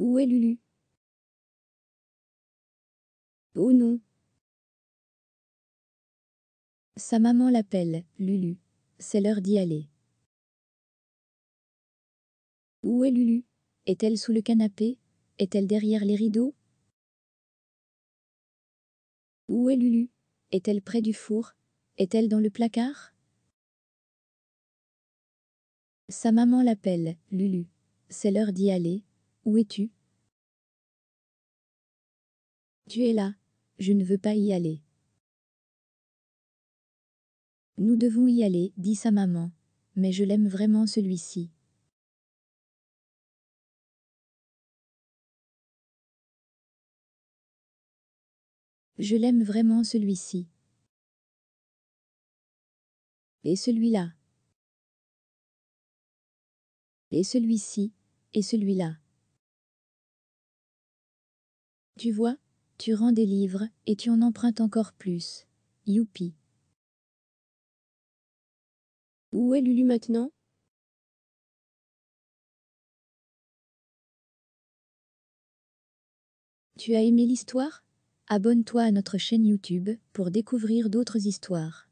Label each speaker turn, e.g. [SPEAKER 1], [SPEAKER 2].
[SPEAKER 1] Où est Lulu Oh non Sa maman l'appelle, Lulu. C'est l'heure d'y aller. Où est Lulu
[SPEAKER 2] Est-elle sous le canapé Est-elle derrière les rideaux Où est Lulu Est-elle près du four Est-elle dans le placard Sa maman l'appelle, Lulu. C'est l'heure d'y
[SPEAKER 1] aller. Où es-tu Tu es là, je ne veux pas y aller. Nous devons y aller, dit sa maman, mais je l'aime vraiment celui-ci. Je l'aime vraiment celui-ci. Et celui-là. Et celui-ci, et celui-là. Tu vois, tu rends des livres et tu en empruntes encore plus. Youpi. Où est Lulu maintenant Tu as aimé l'histoire Abonne-toi à notre chaîne YouTube pour découvrir d'autres histoires.